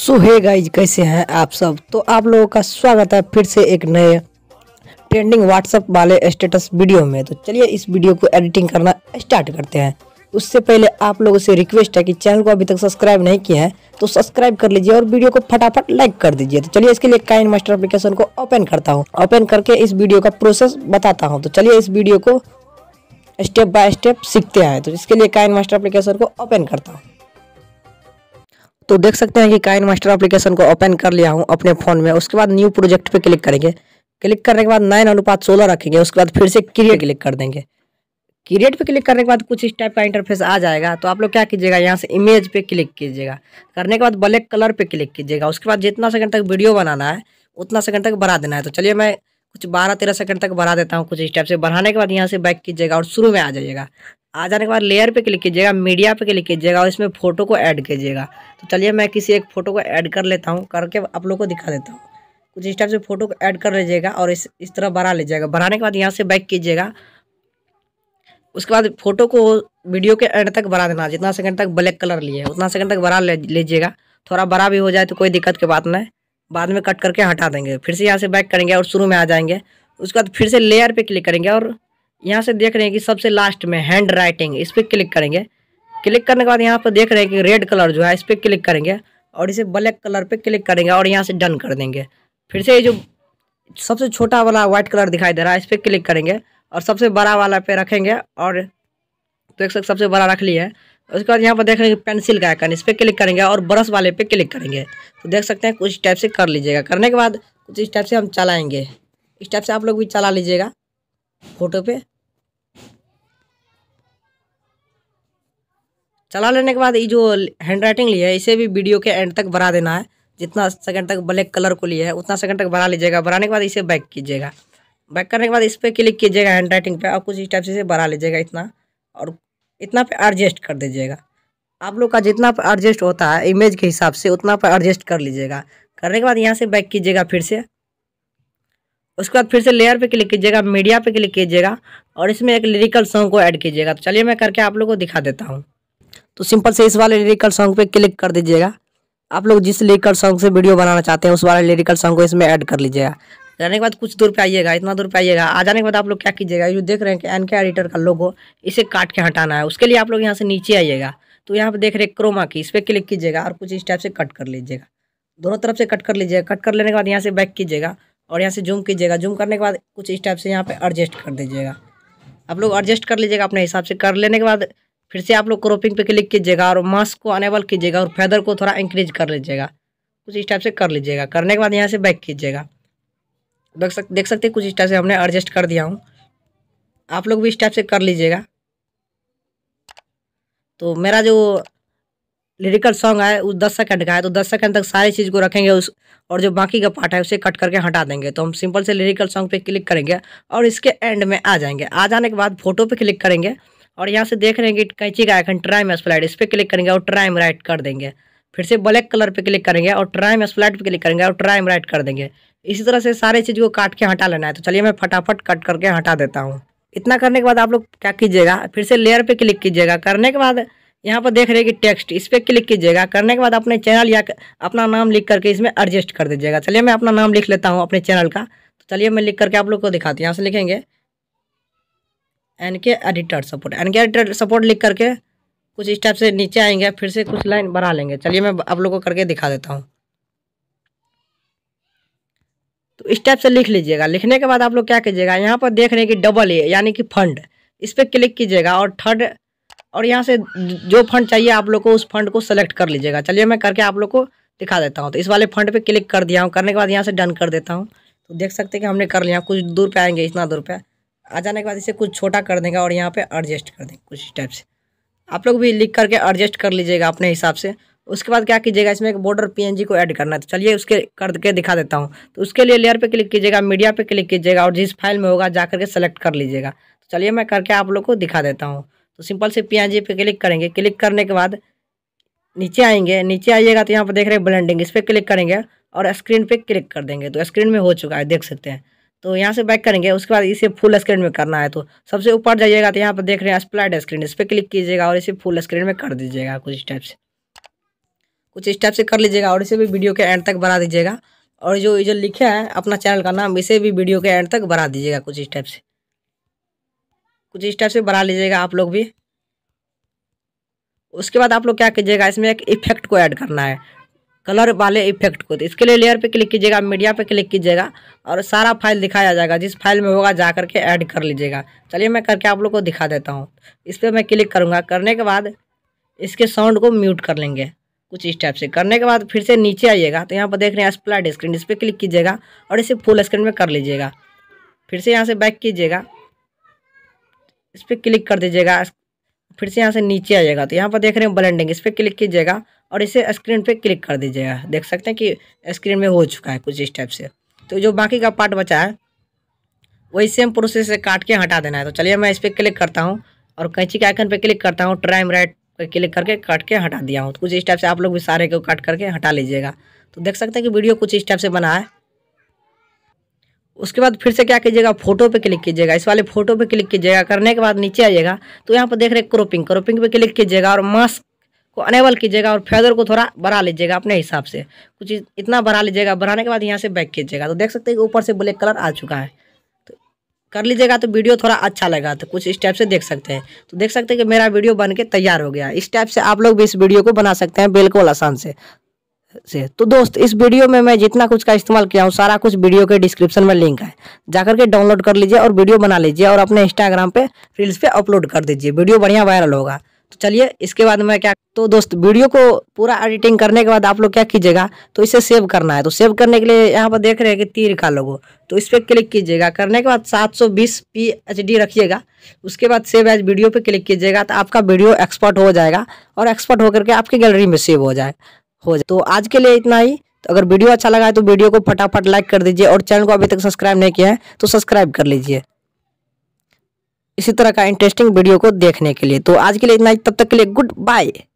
सो है गाइज कैसे हैं आप सब तो आप लोगों का स्वागत है फिर से एक नए ट्रेंडिंग व्हाट्सअप वाले स्टेटस वीडियो में तो चलिए इस वीडियो को एडिटिंग करना स्टार्ट करते हैं उससे पहले आप लोगों से रिक्वेस्ट है कि चैनल को अभी तक सब्सक्राइब नहीं किया है तो सब्सक्राइब कर लीजिए और वीडियो को फटाफट लाइक कर दीजिए तो चलिए इसके लिए काइन मास्टर एप्लीकेशन को ओपन करता हूँ ओपन करके इस वीडियो का प्रोसेस बताता हूँ तो चलिए इस वीडियो को स्टेप बाय स्टेप सीखते हैं तो इसके लिए काइन मास्टर अप्लीकेशन को ओपन करता हूँ तो देख सकते हैं कि काइन मास्टर अप्लीकेशन को ओपन कर लिया हूँ अपने फ़ोन में उसके बाद न्यू प्रोजेक्ट पे क्लिक करेंगे क्लिक करने के बाद नाइन अनुपात सोलह रखेंगे उसके बाद फिर से क्रिएट क्लिक कर देंगे क्रिएट पे क्लिक करने के बाद कुछ इस टाइप का इंटरफेस आ जाएगा तो आप लोग क्या कीजिएगा यहाँ से इमेज पे क्लिक कीजिएगा करने के बाद ब्लैक कलर पे क्लिक कीजिएगा उसके बाद जितना सेकंड तक वीडियो बनाना है उतना सेकंड तक बढ़ा देना है तो चलिए मैं कुछ बारह तेरह सेकंड तक बढ़ा देता हूँ कुछ इस टाइप से बढ़ाने के बाद यहाँ से बैक कीजिएगा और शुरू में आ जाइएगा आ जाने के बाद लेयर पे क्लिक कीजिएगा मीडिया पे क्लिक कीजिएगा और इसमें फ़ोटो को ऐड कीजिएगा तो चलिए मैं किसी एक फ़ोटो को ऐड कर लेता हूँ करके आप लोग को दिखा देता हूँ कुछ इस टाइप से फ़ोटो को ऐड कर लीजिएगा और इस इस तरह बढ़ा लीजिएगा बढ़ाने के बाद यहाँ से बैक कीजिएगा उसके बाद फ़ोटो को वीडियो के एंड तक बढ़ा देना जितना सेकंड तक ब्लैक कलर लिए उतना सेकंड तक बना लीजिएगा थोड़ा बड़ा भी हो जाए तो कोई दिक्कत की बात नहीं बाद में कट करके हटा देंगे फिर से यहाँ से बैक करेंगे और शुरू में आ जाएंगे उसके बाद फिर से लेयर पे क्लिक करेंगे और यहाँ से देख रहे हैं कि सबसे लास्ट में हैंड राइटिंग इस पर क्लिक करेंगे क्लिक करने के बाद यहाँ पर देख रहे हैं कि रेड कलर जो है इस पर क्लिक करेंगे और इसे ब्लैक कलर पे क्लिक करेंगे और यहाँ से डन कर देंगे फिर से ये जो सबसे छोटा वाला व्हाइट कलर दिखाई दे रहा है इस पर क्लिक करेंगे और सबसे बड़ा वाला पे रखेंगे और तो एक सबसे बड़ा रख लिया है उसके बाद यहाँ पर देख रहे हैं पेंसिल का आइकन इस पर क्लिक करेंगे और ब्रश वाले पे क्लिक करेंगे तो देख सकते हैं कुछ टाइप से कर लीजिएगा करने के बाद कुछ इस टाइप से हम चलाएँगे इस टाइप से आप लोग भी चला लीजिएगा फोटो पे चला लेने के बाद ये जो हैंड राइटिंग लिया है इसे भी वीडियो के एंड तक बढ़ा देना है जितना सेकंड तक ब्लैक कलर को लिया है उतना सेकंड तक बढ़ा लीजिएगा बढ़ाने के बाद इसे बैक कीजिएगा बैक करने के बाद इस पर क्लिक कीजिएगा हैंड राइटिंग पर और कुछ इस टाइप से इसे बढ़ा लीजिएगा इतना और इतना पे एडजस्ट कर दीजिएगा आप लोग का जितना पर एडजस्ट होता है इमेज के हिसाब से उतना पर एडजस्ट कर लीजिएगा करने के बाद यहाँ से बैक कीजिएगा फिर से उसके बाद फिर से लेयर पे क्लिक कीजिएगा मीडिया पे क्लिक कीजिएगा और इसमें एक लिरिकल सॉन्ग को ऐड कीजिएगा तो चलिए मैं करके आप लोग को दिखा देता हूँ तो सिंपल से इस वाले लिरिकल सॉन्ग पे क्लिक कर दीजिएगा आप लोग जिस लिरिकल सॉन्ग से वीडियो बनाना चाहते हैं उस वाले लिरिकल सॉन्ग को इसमें ऐड कर लीजिएगा जाने के बाद कुछ दूर पे आइएगा इतना दूर पे आइएगा आ जाने के बाद आप लोग क्या कीजिएगा जो देख रहे हैं कि एन के एडिटर का लोगो इसे काट के हटाना है उसके लिए आप लोग यहाँ से नीचे आइएगा तो यहाँ पे देख रहे क्रोमा की इस पर क्लिक कीजिएगा और कुछ इस टाइप से कट कर लीजिएगा दोनों तरफ से कट कर लीजिएगा कट कर लेने के बाद यहाँ से बैक कीजिएगा और यहाँ से जूम कीजिएगा जूम करने के बाद कुछ इस टाइप से यहाँ पर एडजस्ट कर दीजिएगा आप लोग एडजस्ट कर लीजिएगा अपने हिसाब से कर लेने के बाद फिर से आप लोग क्रॉपिंग पे क्लिक कीजिएगा और मास्क को अनेबल कीजिएगा और फैदर को थोड़ा इंक्रीज कर लीजिएगा कुछ इस टाइप से कर लीजिएगा करने के बाद यहाँ से बैक कीजिएगा देख सक देख सकते कुछ इस टाइप से हमने एडजस्ट कर दिया हूँ आप लोग भी इस टाइप से कर लीजिएगा तो मेरा जो लिरिकल सॉन्ग है वो दस सेकंड का है तो दस सेकंड तक सारी चीज़ को रखेंगे उस और जो बाकी का पार्ट है उसे कट करके हटा देंगे तो हम सिंपल से लिरिकल सॉन्ग पे क्लिक करेंगे और इसके एंड में आ जाएंगे आ जाने के बाद फोटो पे क्लिक करेंगे और यहाँ से देख रहे हैं कि कैंची का आइकन ट्राइम स्प्लाइड इस पर क्लिक करेंगे और ट्राइम राइट कर देंगे फिर से ब्लैक कलर पे क्लिक करेंगे और ट्राइम स्प्लाइड पे क्लिक करेंगे और ट्राइम राइट कर देंगे इसी तरह से सारे चीज़ को काट के हटा लेना है तो चलिए मैं फटाफट कट करके हटा देता हूँ इतना करने के बाद आप लोग क्या कीजिएगा फिर से लेयर पे क्लिक कीजिएगा करने के बाद यहाँ पर देख रहे हैं कि टेक्स्ट इस पर क्लिक कीजिएगा करने के बाद अपने चैनल या अपना नाम लिख करके इसमें एडजस्ट कर दीजिएगा चलिए मैं अपना नाम लिख लेता हूँ अपने चैनल का तो चलिए मैं लिख करके आप लोग को दिखाती हूँ यहाँ से लिखेंगे N K editor support N K editor support लिख करके कुछ स्टेप से नीचे आएंगे फिर से कुछ लाइन बना लेंगे चलिए मैं आप लोगों को करके दिखा देता हूँ तो स्टेप से लिख लीजिएगा लिखने के बाद आप लोग क्या कीजिएगा यहाँ पर देख रहे हैं कि डबल ए यानी कि फंड इस पर क्लिक कीजिएगा और थर्ड और यहाँ से जो फंड चाहिए आप लोग को उस फंड को सेलेक्ट कर लीजिएगा चलिए मैं करके आप लोग को दिखा देता हूँ तो इस वाले फंड पे क्लिक कर दिया हूँ करने के बाद यहाँ से डन कर देता हूँ तो देख सकते हैं कि हमने कर लिया कुछ दूर पे आएंगे इतना दूर पे आ जाने के बाद इसे कुछ छोटा कर देंगे और यहाँ पे एडजस्ट कर देंगे कुछ टाइप से आप लोग भी लिख करके एडजस्ट कर लीजिएगा अपने हिसाब से उसके बाद क्या कीजिएगा इसमें एक बॉर्डर पीएनजी को ऐड करना है तो चलिए उसके करके दिखा देता हूँ तो उसके लिए लेयर पे क्लिक कीजिएगा मीडिया पे क्लिक कीजिएगा और जिस फाइल में होगा जा करके सेलेक्ट कर लीजिएगा तो चलिए मैं करके आप लोग को दिखा देता हूँ तो सिंपल से पी पे क्लिक करेंगे क्लिक करने के बाद नीचे आएंगे नीचे आइएगा तो यहाँ पर देख रहे हैं ब्लेंडिंग इस पर क्लिक करेंगे और स्क्रीन पर क्लिक कर देंगे तो स्क्रीन में हो चुका है देख सकते हैं तो यहाँ से बैक करेंगे उसके बाद इसे फुल स्क्रीन में करना है तो सबसे ऊपर जाइएगा तो यहाँ पर देख रहे हैं स्प्लाइड स्क्रीन इस पर क्लिक कीजिएगा और इसे फुल स्क्रीन में कर दीजिएगा कुछ स्टेप से कुछ स्टेप से कर लीजिएगा और इसे भी वीडियो के एंड तक बना दीजिएगा और जो ये जो लिखा है अपना चैनल का नाम इसे भी वीडियो के एंड तक बढ़ा दीजिएगा कुछ स्टेप से कुछ स्टेप से बढ़ा लीजिएगा आप लोग भी उसके बाद आप लोग क्या कीजिएगा इसमें एक इफेक्ट को ऐड करना है कलर वाले इफेक्ट को तो इसके लिए लेयर पे क्लिक कीजिएगा मीडिया पे क्लिक कीजिएगा और सारा फाइल दिखाया जाएगा जिस फाइल में होगा जा करके ऐड कर लीजिएगा चलिए मैं करके आप लोग को दिखा देता हूँ इस पर मैं क्लिक करूँगा करने के बाद इसके साउंड को म्यूट कर लेंगे कुछ इस टाइप से करने के बाद फिर से नीचे आइएगा तो यहाँ पर देख रहे हैं स्प्लाइड स्क्रीन इस पर क्लिक कीजिएगा और इसे फुल स्क्रीन में कर लीजिएगा फिर से यहाँ से बैक कीजिएगा इस पर क्लिक कर दीजिएगा फिर से यहाँ से नीचे आ जाएगा तो यहाँ पर देख रहे हैं ब्लेंडिंग इस पर क्लिक कीजिएगा और इसे स्क्रीन पे क्लिक कर दीजिएगा देख सकते हैं कि स्क्रीन में हो चुका है कुछ इस टाइप से तो जो बाकी का पार्ट बचा है वही सेम प्रोसेस से काट के हटा देना है तो चलिए मैं इस पर क्लिक करता हूँ और कैंची के आइकन पर क्लिक करता हूँ ट्राइम राइट पर क्लिक करके काट के हटा दिया हूँ तो कुछ इस टाइप से आप लोग भी सारे को काट करके हटा लीजिएगा तो देख सकते हैं कि वीडियो कुछ इस टाइप से बना है उसके बाद फिर से क्या कीजिएगा फोटो पे क्लिक कीजिएगा इस वाले फोटो पे क्लिक कीजिएगा करने के बाद नीचे आइएगा तो यहाँ पर देख रहे क्रोपिंग क्रोपिंग पे क्लिक कीजिएगा और मास्क को अनेबल कीजिएगा और फेदर को थोड़ा बढ़ा लीजिएगा अपने हिसाब से कुछ इतना बढ़ा लीजिएगा बढ़ाने के बाद यहाँ से बैक कीजिएगा तो देख सकते हैं कि ऊपर से ब्लैक कलर आ चुका है तो कर लीजिएगा तो वीडियो थोड़ा अच्छा लगा तो कुछ इस टाइप से देख सकते हैं तो देख सकते हैं कि मेरा वीडियो बन के तैयार हो गया इस टाइप से आप लोग भी इस वीडियो को बना सकते हैं बिल्कुल आसान से से तो दोस्त इस वीडियो में मैं जितना कुछ का इस्तेमाल किया हूँ सारा कुछ वीडियो के डिस्क्रिप्शन में लिंक है जाकर के डाउनलोड कर लीजिए और वीडियो बना लीजिए और अपने इंस्टाग्राम पे रील्स पे अपलोड कर दीजिए वीडियो बढ़िया वायरल होगा तो चलिए इसके बाद मैं क्या तो दोस्त वीडियो को पूरा एडिटिंग करने के बाद आप लोग क्या कीजिएगा तो इसे सेव करना है तो सेव करने के लिए यहाँ पर देख रहे हैं कि तीर का लोगो तो इस पर क्लिक कीजिएगा करने के बाद 720 पी एच डी रखिएगा उसके बाद सेव एज वीडियो पे क्लिक कीजिएगा तो आपका वीडियो एक्सपर्ट हो जाएगा और एक्सपर्ट होकर के आपकी गैलरी में सेव हो जाए हो जाए तो आज के लिए इतना ही तो अगर वीडियो अच्छा लगा है तो वीडियो को फटाफट लाइक कर दीजिए और चैनल को अभी तक सब्सक्राइब नहीं किया है तो सब्सक्राइब कर लीजिए इसी तरह का इंटरेस्टिंग वीडियो को देखने के लिए तो आज के लिए इतना ही तब तक के लिए गुड बाय